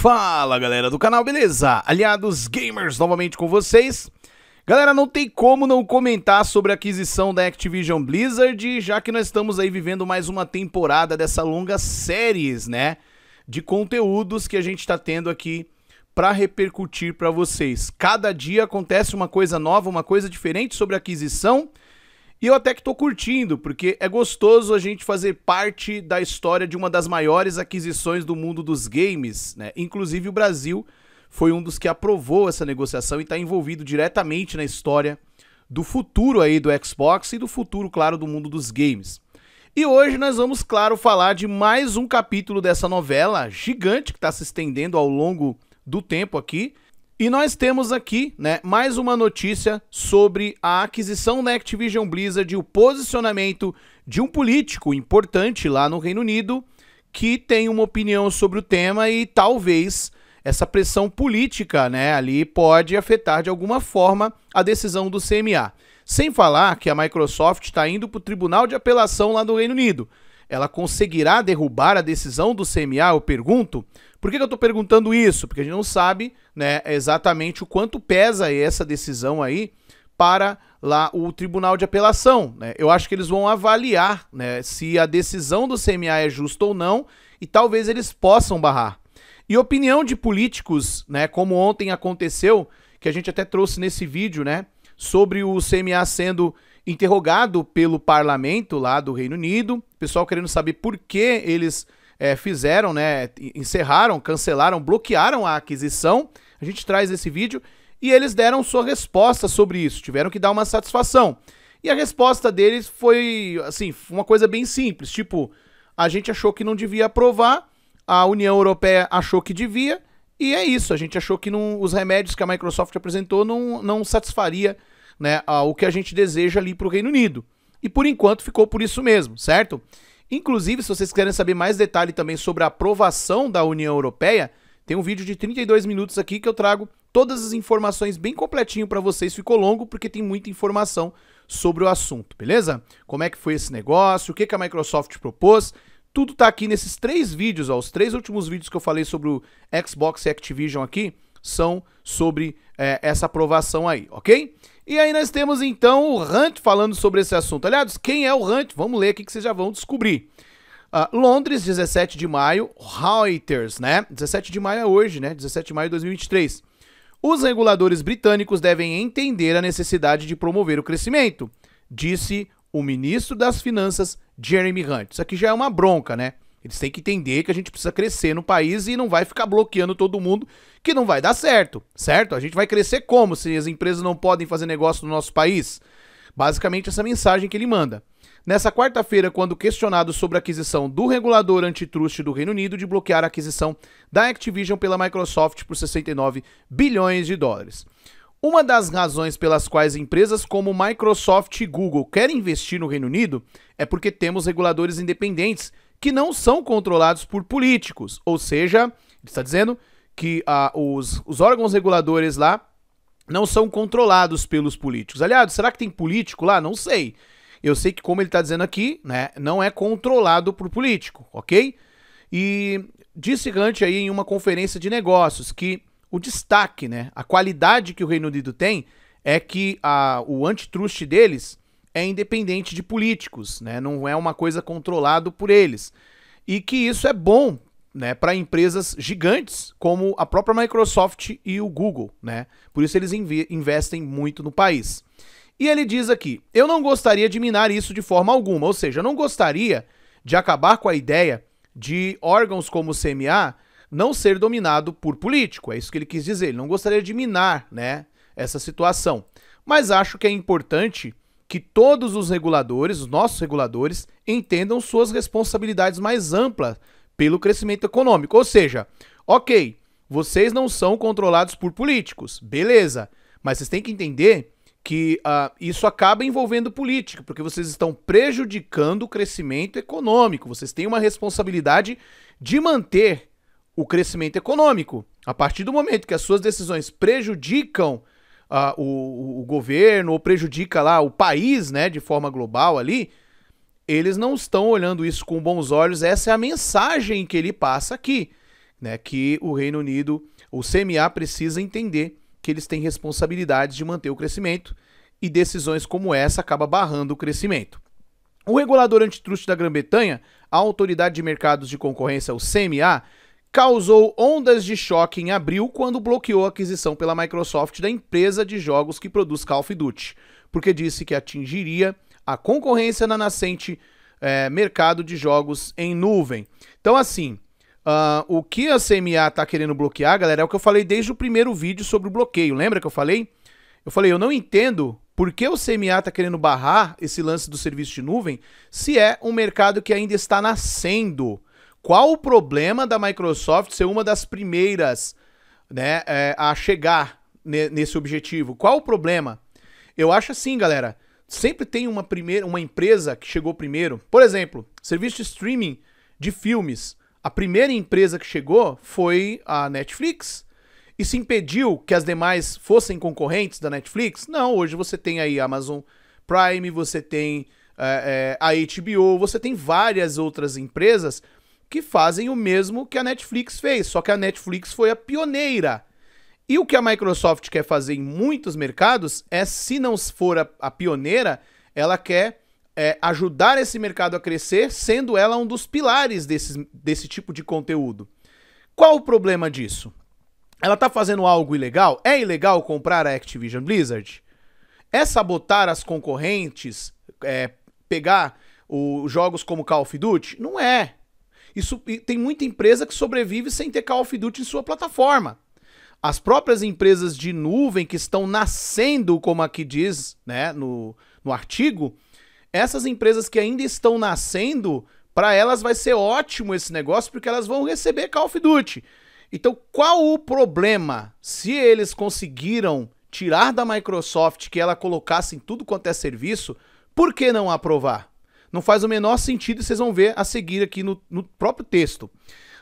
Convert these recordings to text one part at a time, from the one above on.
Fala galera do canal, beleza? Aliados Gamers novamente com vocês. Galera, não tem como não comentar sobre a aquisição da Activision Blizzard, já que nós estamos aí vivendo mais uma temporada dessa longa séries, né? De conteúdos que a gente está tendo aqui para repercutir para vocês. Cada dia acontece uma coisa nova, uma coisa diferente sobre a aquisição. E eu até que tô curtindo, porque é gostoso a gente fazer parte da história de uma das maiores aquisições do mundo dos games, né? Inclusive o Brasil foi um dos que aprovou essa negociação e está envolvido diretamente na história do futuro aí do Xbox e do futuro, claro, do mundo dos games. E hoje nós vamos, claro, falar de mais um capítulo dessa novela gigante que está se estendendo ao longo do tempo aqui e nós temos aqui, né, mais uma notícia sobre a aquisição da Activision Blizzard e o posicionamento de um político importante lá no Reino Unido que tem uma opinião sobre o tema e talvez essa pressão política, né, ali pode afetar de alguma forma a decisão do CMA. Sem falar que a Microsoft está indo para o Tribunal de Apelação lá do Reino Unido ela conseguirá derrubar a decisão do CMA? Eu pergunto. Por que, eu estou perguntando isso? Porque a gente não sabe né, exatamente o quanto pesa essa decisão aí para lá o Tribunal de Apelação. Né? Eu acho que eles vão avaliar né, se a decisão do CMA é justa ou não e talvez eles possam barrar. E opinião de políticos, né, como ontem aconteceu, que a gente até trouxe nesse vídeo, né, sobre o CMA sendo interrogado pelo parlamento lá do Reino Unido, pessoal querendo saber por que eles é, fizeram, né, encerraram, cancelaram, bloquearam a aquisição. A gente traz esse vídeo e eles deram sua resposta sobre isso, tiveram que dar uma satisfação. E a resposta deles foi, assim, uma coisa bem simples, tipo, a gente achou que não devia aprovar, a União Europeia achou que devia, e é isso, a gente achou que não, os remédios que a Microsoft apresentou não, não satisfaria né, ao que a gente deseja ali para o Reino Unido. E por enquanto ficou por isso mesmo, certo? Inclusive, se vocês quiserem saber mais detalhe também sobre a aprovação da União Europeia, tem um vídeo de 32 minutos aqui que eu trago todas as informações bem completinho para vocês. Ficou longo porque tem muita informação sobre o assunto, beleza? Como é que foi esse negócio, o que, que a Microsoft propôs, tudo tá aqui nesses três vídeos, ó, os três últimos vídeos que eu falei sobre o Xbox e Activision aqui, são sobre é, essa aprovação aí, ok? E aí nós temos então o Hunt falando sobre esse assunto. Aliás, quem é o Hunt? Vamos ler aqui que vocês já vão descobrir. Uh, Londres, 17 de maio, Reuters, né? 17 de maio é hoje, né? 17 de maio de 2023. Os reguladores britânicos devem entender a necessidade de promover o crescimento, disse o ministro das Finanças, Jeremy Hunt. Isso aqui já é uma bronca, né? Eles têm que entender que a gente precisa crescer no país e não vai ficar bloqueando todo mundo, que não vai dar certo, certo? A gente vai crescer como se as empresas não podem fazer negócio no nosso país? Basicamente, essa mensagem que ele manda. Nessa quarta-feira, quando questionado sobre a aquisição do regulador antitruste do Reino Unido de bloquear a aquisição da Activision pela Microsoft por 69 bilhões de dólares. Uma das razões pelas quais empresas como Microsoft e Google querem investir no Reino Unido é porque temos reguladores independentes que não são controlados por políticos. Ou seja, ele está dizendo que ah, os, os órgãos reguladores lá não são controlados pelos políticos. Aliado, será que tem político lá? Não sei. Eu sei que, como ele está dizendo aqui, né, não é controlado por político, ok? E disse Gant aí em uma conferência de negócios que o destaque, né, a qualidade que o Reino Unido tem é que a, ah, o antitrust deles é independente de políticos, né? Não é uma coisa controlada por eles. E que isso é bom, né, para empresas gigantes como a própria Microsoft e o Google, né? Por isso eles investem muito no país. E ele diz aqui: "Eu não gostaria de minar isso de forma alguma, ou seja, eu não gostaria de acabar com a ideia de órgãos como o CMA não ser dominado por político. É isso que ele quis dizer. Ele não gostaria de minar, né, essa situação. Mas acho que é importante que todos os reguladores, os nossos reguladores, entendam suas responsabilidades mais amplas pelo crescimento econômico. Ou seja, ok, vocês não são controlados por políticos, beleza, mas vocês têm que entender que uh, isso acaba envolvendo política, porque vocês estão prejudicando o crescimento econômico. Vocês têm uma responsabilidade de manter o crescimento econômico. A partir do momento que as suas decisões prejudicam uh, o, o governo ou prejudica lá o país, né, de forma global ali, eles não estão olhando isso com bons olhos. Essa é a mensagem que ele passa aqui, né, que o Reino Unido, o CMA precisa entender que eles têm responsabilidades de manter o crescimento e decisões como essa acaba barrando o crescimento. O regulador antitruste da Grã-Bretanha, a Autoridade de Mercados de Concorrência, o CMA, causou ondas de choque em abril quando bloqueou a aquisição pela Microsoft da empresa de jogos que produz Call of Duty, porque disse que atingiria a concorrência na nascente é, mercado de jogos em nuvem. Então, assim, uh, o que a CMA está querendo bloquear, galera, é o que eu falei desde o primeiro vídeo sobre o bloqueio. Lembra que eu falei? Eu falei, eu não entendo por que o CMA está querendo barrar esse lance do serviço de nuvem se é um mercado que ainda está nascendo. Qual o problema da Microsoft ser uma das primeiras né, é, a chegar nesse objetivo? Qual o problema? Eu acho assim, galera. Sempre tem uma, primeira, uma empresa que chegou primeiro. Por exemplo, serviço de streaming de filmes. A primeira empresa que chegou foi a Netflix. e se impediu que as demais fossem concorrentes da Netflix? Não, hoje você tem aí a Amazon Prime, você tem é, é, a HBO, você tem várias outras empresas que fazem o mesmo que a Netflix fez, só que a Netflix foi a pioneira. E o que a Microsoft quer fazer em muitos mercados é, se não for a, a pioneira, ela quer é, ajudar esse mercado a crescer, sendo ela um dos pilares desse, desse tipo de conteúdo. Qual o problema disso? Ela está fazendo algo ilegal? É ilegal comprar a Activision Blizzard? É sabotar as concorrentes? É, pegar os jogos como Call of Duty? Não é. Isso, tem muita empresa que sobrevive sem ter Call of Duty em sua plataforma. As próprias empresas de nuvem que estão nascendo, como aqui diz né, no, no artigo, essas empresas que ainda estão nascendo, para elas vai ser ótimo esse negócio, porque elas vão receber Call of Duty. Então, qual o problema se eles conseguiram tirar da Microsoft que ela colocasse em tudo quanto é serviço, por que não aprovar? Não faz o menor sentido e vocês vão ver a seguir aqui no, no próprio texto.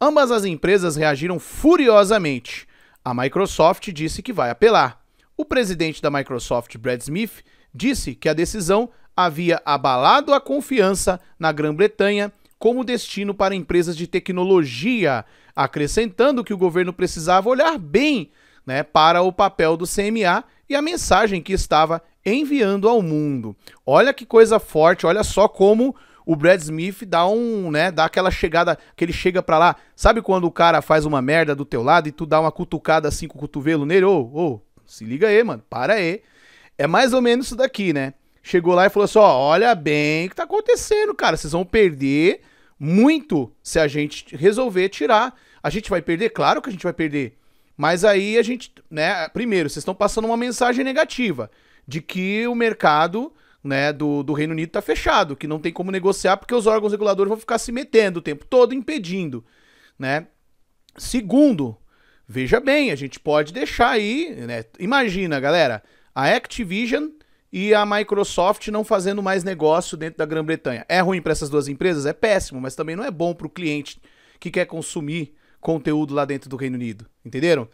Ambas as empresas reagiram furiosamente. A Microsoft disse que vai apelar. O presidente da Microsoft, Brad Smith, disse que a decisão havia abalado a confiança na Grã-Bretanha como destino para empresas de tecnologia, acrescentando que o governo precisava olhar bem né, para o papel do CMA e a mensagem que estava enviando ao mundo. Olha que coisa forte, olha só como o Brad Smith dá um, né, dá aquela chegada, que ele chega para lá. Sabe quando o cara faz uma merda do teu lado e tu dá uma cutucada assim com o cotovelo nele? Ô, oh, ô, oh, se liga aí, mano, para aí. É mais ou menos isso daqui, né? Chegou lá e falou assim, ó, olha bem o que tá acontecendo, cara, vocês vão perder muito se a gente resolver tirar. A gente vai perder? Claro que a gente vai perder. Mas aí a gente, né, primeiro, vocês estão passando uma mensagem negativa de que o mercado né, do, do Reino Unido está fechado, que não tem como negociar porque os órgãos reguladores vão ficar se metendo o tempo todo, impedindo. Né? Segundo, veja bem, a gente pode deixar aí. Né? Imagina, galera, a Activision e a Microsoft não fazendo mais negócio dentro da Grã-Bretanha. É ruim para essas duas empresas? É péssimo, mas também não é bom para o cliente que quer consumir conteúdo lá dentro do Reino Unido. Entenderam?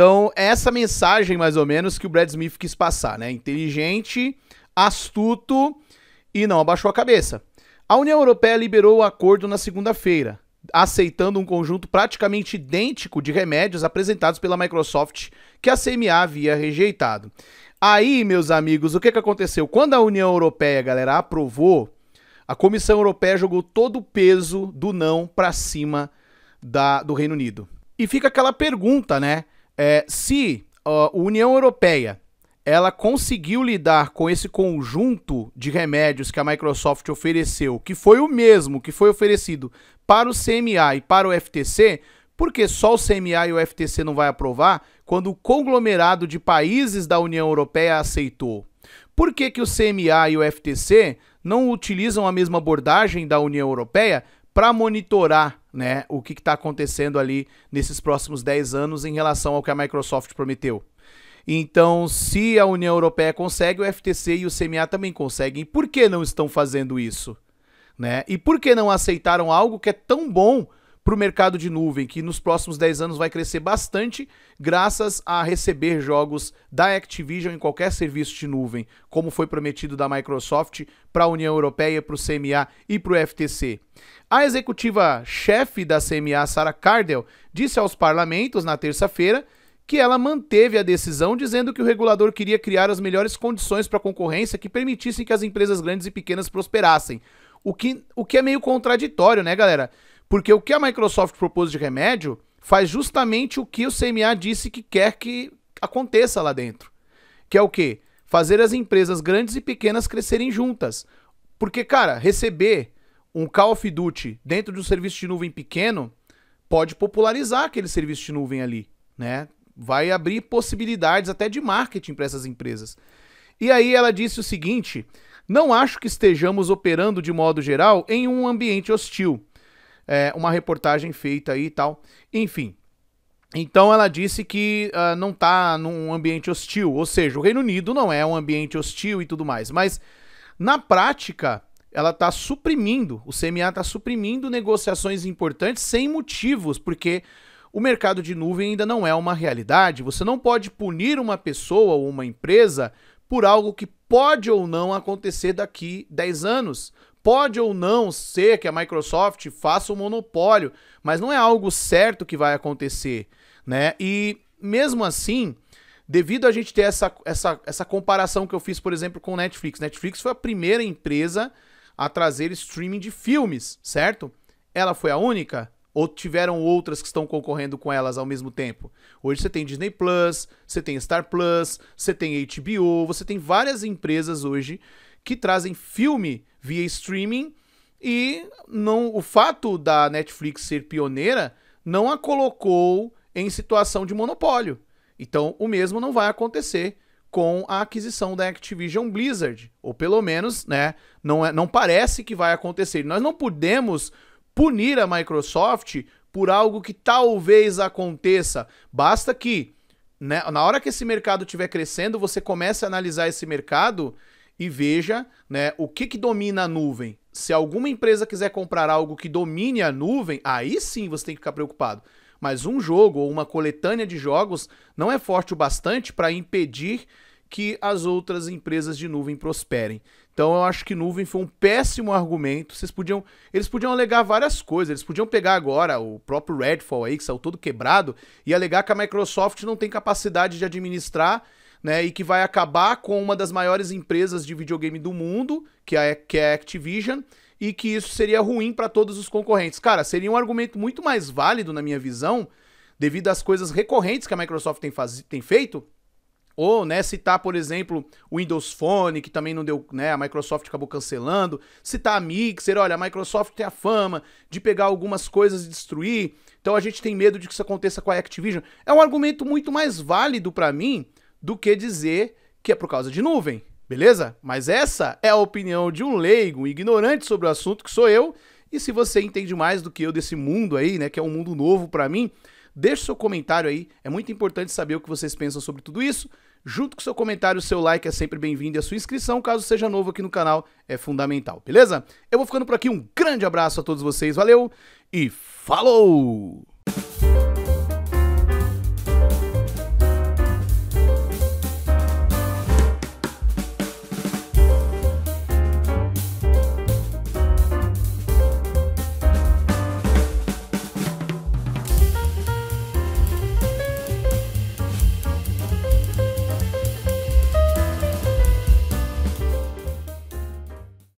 Então, essa mensagem, mais ou menos, que o Brad Smith quis passar, né? Inteligente, astuto e não abaixou a cabeça. A União Europeia liberou o acordo na segunda-feira, aceitando um conjunto praticamente idêntico de remédios apresentados pela Microsoft que a CMA havia rejeitado. Aí, meus amigos, o que, que aconteceu? Quando a União Europeia, galera, aprovou, a Comissão Europeia jogou todo o peso do não para cima da, do Reino Unido. E fica aquela pergunta, né? É, se a União Europeia ela conseguiu lidar com esse conjunto de remédios que a Microsoft ofereceu, que foi o mesmo que foi oferecido para o CMA e para o FTC, porque só o CMA e o FTC não vai aprovar quando o conglomerado de países da União Europeia aceitou. Por que, que o CMA e o FTC não utilizam a mesma abordagem da União Europeia para monitorar né, o que está acontecendo ali nesses próximos 10 anos em relação ao que a Microsoft prometeu. Então, se a União Europeia consegue, o FTC e o CMA também conseguem. Por que não estão fazendo isso? Né? E por que não aceitaram algo que é tão bom para o mercado de nuvem, que nos próximos 10 anos vai crescer bastante, graças a receber jogos da Activision em qualquer serviço de nuvem, como foi prometido da Microsoft para a União Europeia, para o CMA e para o FTC. A executiva-chefe da CMA, Sarah Cardell, disse aos parlamentos na terça-feira que ela manteve a decisão dizendo que o regulador queria criar as melhores condições para a concorrência que permitissem que as empresas grandes e pequenas prosperassem. O que, o que é meio contraditório, né, galera? Porque o que a Microsoft propôs de remédio faz justamente o que o CMA disse que quer que aconteça lá dentro. Que é o quê? Fazer as empresas grandes e pequenas crescerem juntas. Porque, cara, receber um Call of Duty dentro de um serviço de nuvem pequeno pode popularizar aquele serviço de nuvem ali, né? Vai abrir possibilidades até de marketing para essas empresas. E aí ela disse o seguinte: não acho que estejamos operando de modo geral em um ambiente hostil é, uma reportagem feita aí e tal. Enfim. Então ela disse que uh, não está num ambiente hostil, ou seja, o Reino Unido não é um ambiente hostil e tudo mais, mas na prática ela está suprimindo, o CMA está suprimindo negociações importantes sem motivos, porque o mercado de nuvem ainda não é uma realidade. Você não pode punir uma pessoa ou uma empresa por algo que pode ou não acontecer daqui 10 anos. Pode ou não ser que a Microsoft faça o um monopólio, mas não é algo certo que vai acontecer, né? E mesmo assim, devido a gente ter essa, essa, essa comparação que eu fiz, por exemplo, com Netflix. Netflix foi a primeira empresa a trazer streaming de filmes, certo? Ela foi a única? Ou tiveram outras que estão concorrendo com elas ao mesmo tempo? Hoje você tem Disney Plus, você tem Star Plus, você tem HBO, você tem várias empresas hoje que trazem filme via streaming e não o fato da Netflix ser pioneira não a colocou em situação de monopólio. Então, o mesmo não vai acontecer com a aquisição da Activision Blizzard, ou pelo menos, né, não, é, não parece que vai acontecer. Nós não podemos punir a Microsoft por algo que talvez aconteça. Basta que né, na hora que esse mercado estiver crescendo, você comece a analisar esse mercado e veja né, o que, que domina a nuvem. Se alguma empresa quiser comprar algo que domine a nuvem, aí sim você tem que ficar preocupado. Mas um jogo ou uma coletânea de jogos não é forte o bastante para impedir que as outras empresas de nuvem prosperem. Então eu acho que nuvem foi um péssimo argumento. Vocês podiam, eles podiam alegar várias coisas. Eles podiam pegar agora o próprio Redfall aí que saiu todo quebrado e alegar que a Microsoft não tem capacidade de administrar né? E que vai acabar com uma das maiores empresas de videogame do mundo, que é, que é a Activision, e que isso seria ruim para todos os concorrentes. Cara, seria um argumento muito mais válido, na minha visão, devido às coisas recorrentes que a Microsoft tem, faz... tem feito, ou né, citar, por exemplo, o Windows Phone, que também não deu, né, a Microsoft acabou cancelando, citar a Mixer, olha, a Microsoft tem a fama de pegar algumas coisas e destruir, então a gente tem medo de que isso aconteça com a Activision. É um argumento muito mais válido para mim do que dizer que é por causa de nuvem, beleza? Mas essa é a opinião de um leigo, um ignorante sobre o assunto que sou eu. E se você entende mais do que eu desse mundo aí, né, que é um mundo novo para mim, deixe seu comentário aí. É muito importante saber o que vocês pensam sobre tudo isso. Junto com seu comentário, seu like é sempre bem-vindo e a sua inscrição, caso seja novo aqui no canal, é fundamental, beleza? Eu vou ficando por aqui, um grande abraço a todos vocês, valeu e falou!